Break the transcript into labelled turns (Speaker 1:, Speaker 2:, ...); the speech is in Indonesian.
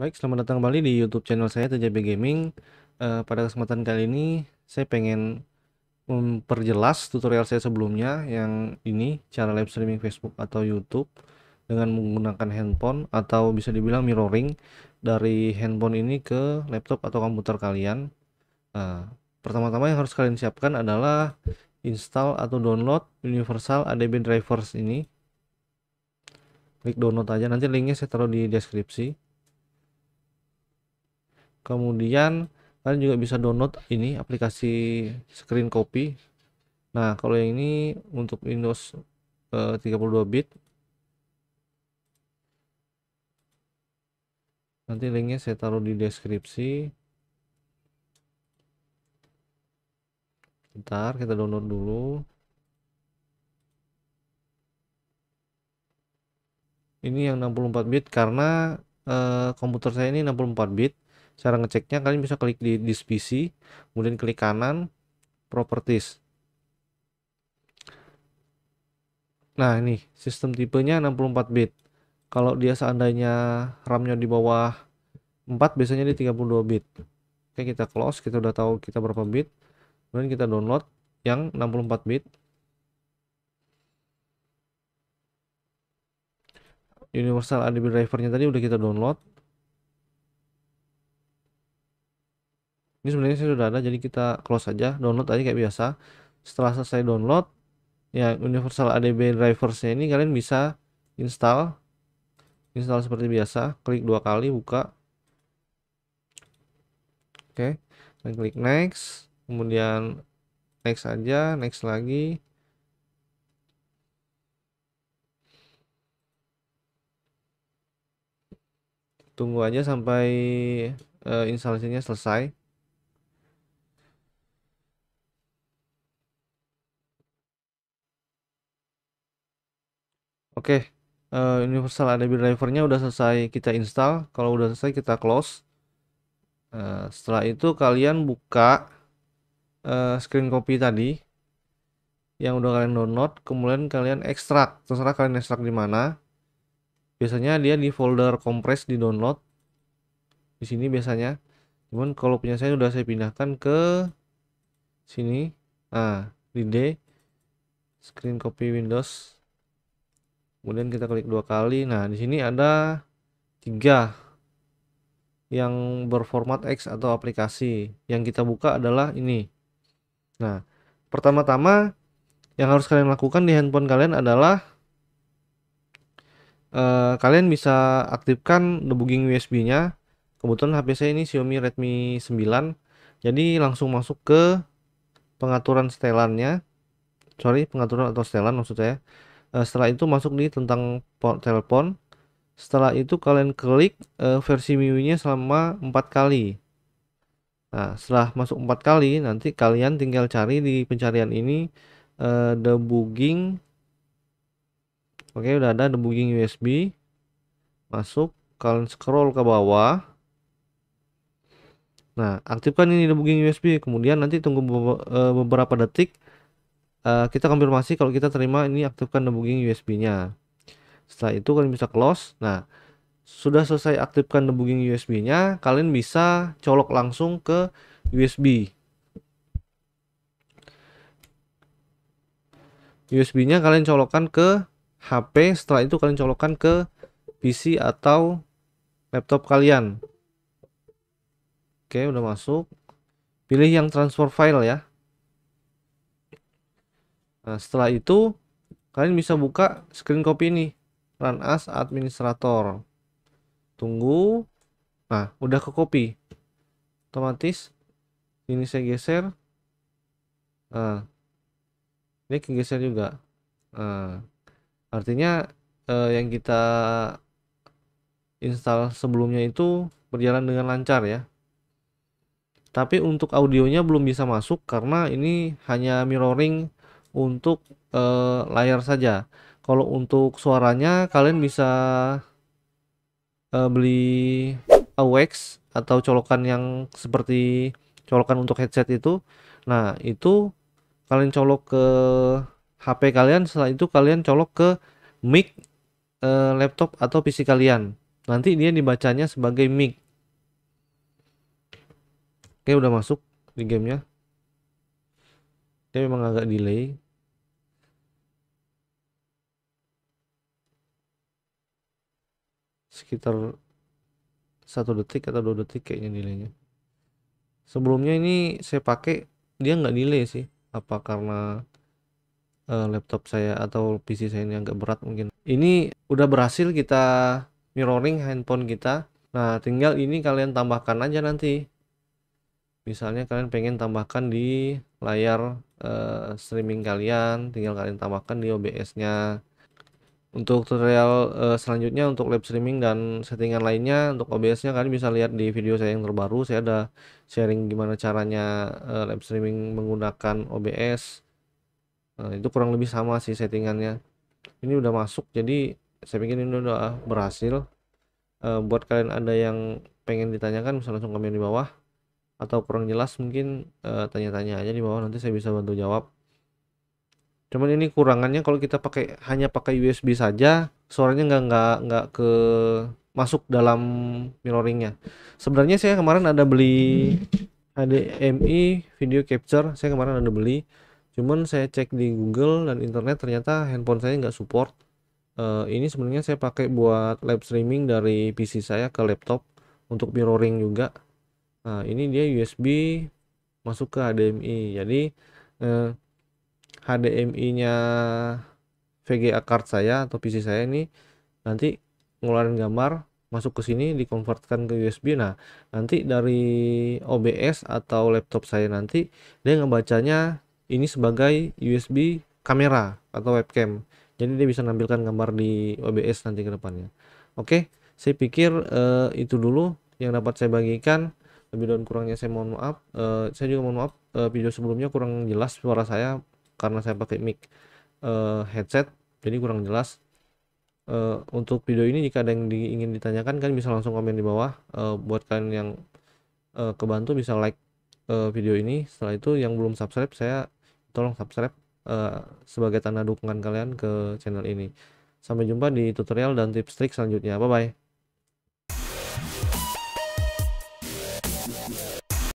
Speaker 1: Baik, selamat datang kembali di YouTube channel saya TJB Gaming. Uh, pada kesempatan kali ini saya pengen memperjelas tutorial saya sebelumnya yang ini cara live streaming Facebook atau YouTube dengan menggunakan handphone atau bisa dibilang mirroring dari handphone ini ke laptop atau komputer kalian. Uh, Pertama-tama yang harus kalian siapkan adalah install atau download universal ADB drivers ini. Klik download aja nanti linknya saya taruh di deskripsi kemudian kalian juga bisa download ini aplikasi screen copy nah kalau yang ini untuk Windows e, eh, 32 bit nanti linknya saya taruh di deskripsi bentar kita download dulu ini yang 64 bit karena e, komputer saya ini 64 bit cara ngeceknya kalian bisa klik di disk PC kemudian klik kanan properties nah ini sistem tipenya 64 bit kalau dia seandainya RAM-nya di bawah 4 biasanya di 32 bit oke kita close kita udah tahu kita berapa bit kemudian kita download yang 64 bit universal ADB drivernya tadi udah kita download ini sebenarnya saya sudah ada jadi kita close aja download aja kayak biasa setelah selesai download ya universal adb driversnya ini kalian bisa install install seperti biasa klik dua kali buka oke okay. klik next kemudian next aja next lagi tunggu aja sampai uh, eh, instalasinya selesai Oke, uh, universal Adobe drivernya udah selesai kita install. Kalau udah selesai kita close. Uh, setelah itu kalian buka uh, screen copy tadi yang udah kalian download, kemudian kalian ekstrak. Terserah kalian ekstrak di mana. Biasanya dia di folder compress di download. Di sini biasanya. Cuman kalau punya saya udah saya pindahkan ke sini. Nah, di D screen copy Windows kemudian kita klik dua kali nah di sini ada tiga yang berformat X atau aplikasi yang kita buka adalah ini nah pertama-tama yang harus kalian lakukan di handphone kalian adalah eh, kalian bisa aktifkan debugging USB nya kebetulan HP saya ini Xiaomi Redmi 9 jadi langsung masuk ke pengaturan setelannya sorry pengaturan atau setelan maksud saya Nah, setelah itu masuk di tentang telepon. Setelah itu kalian klik uh, versi MIUI-nya selama 4 kali. Nah, setelah masuk 4 kali nanti kalian tinggal cari di pencarian ini uh, debugging Oke, udah ada debugging USB. Masuk, kalian scroll ke bawah. Nah, aktifkan ini debugging USB, kemudian nanti tunggu beberapa detik uh, kita konfirmasi kalau kita terima ini aktifkan debugging USB-nya. Setelah itu kalian bisa close. Nah, sudah selesai aktifkan debugging USB-nya, kalian bisa colok langsung ke USB. USB-nya kalian colokkan ke HP, setelah itu kalian colokkan ke PC atau laptop kalian. Oke, udah masuk. Pilih yang transfer file ya. Nah, setelah itu kalian bisa buka screen copy ini, run as administrator. Tunggu. Nah, udah ke copy. Otomatis ini saya geser. Nah, ini kegeser juga. Nah, artinya eh, yang kita install sebelumnya itu berjalan dengan lancar ya tapi untuk audionya belum bisa masuk karena ini hanya mirroring untuk uh, layar saja. Kalau untuk suaranya kalian bisa uh, beli AUX atau colokan yang seperti colokan untuk headset itu. Nah, itu kalian colok ke HP kalian, setelah itu kalian colok ke mic uh, laptop atau PC kalian. Nanti dia dibacanya sebagai mic. Oke, udah masuk di gamenya. Dia memang agak delay. sekitar satu detik atau dua detik kayaknya nilainya sebelumnya ini saya pakai dia nggak nilai sih apa karena uh, laptop saya atau PC saya ini agak berat mungkin ini udah berhasil kita mirroring handphone kita nah tinggal ini kalian tambahkan aja nanti misalnya kalian pengen tambahkan di layar uh, streaming kalian tinggal kalian tambahkan di OBS nya untuk tutorial, uh, selanjutnya untuk live streaming dan settingan lainnya untuk OBS-nya kalian bisa lihat di video saya yang terbaru, saya ada sharing gimana caranya, uh, eh, live streaming menggunakan OBS. Eh, itu kurang lebih sama sih settingannya. Ini udah masuk jadi saya pikir ini udah berhasil. uh, buat kalian ada yang pengen ditanyakan bisa langsung komen di bawah, atau kurang jelas mungkin, tanya tanya-tanya aja di bawah nanti saya bisa bantu jawab cuman ini kurangannya kalau kita pakai hanya pakai USB saja suaranya nggak nggak nggak ke masuk dalam mirroringnya sebenarnya saya kemarin ada beli HDMI video capture saya kemarin ada beli cuman saya cek di Google dan internet ternyata handphone saya nggak support uh, ini sebenarnya saya pakai buat live streaming dari PC saya ke laptop untuk mirroring juga nah ini dia USB masuk ke HDMI jadi uh, HDMI-nya VGA card saya atau PC saya ini nanti ngeluarin gambar masuk ke sini dikonvertkan ke USB nah nanti dari OBS atau laptop saya nanti dia ngebacanya ini sebagai USB kamera atau webcam jadi dia bisa nampilkan gambar di OBS nanti ke depannya oke saya pikir eh, itu dulu yang dapat saya bagikan lebih dan kurangnya saya mohon maaf uh, saya juga mohon maaf uh, video sebelumnya kurang jelas suara saya karena saya pakai mic uh, headset jadi kurang jelas uh, untuk video ini jika ada yang di, ingin ditanyakan kan bisa langsung komen di bawah uh, buat kalian yang uh, kebantu bisa like uh, video ini setelah itu yang belum subscribe saya tolong subscribe uh, sebagai tanda dukungan kalian ke channel ini sampai jumpa di tutorial dan tips trik selanjutnya bye bye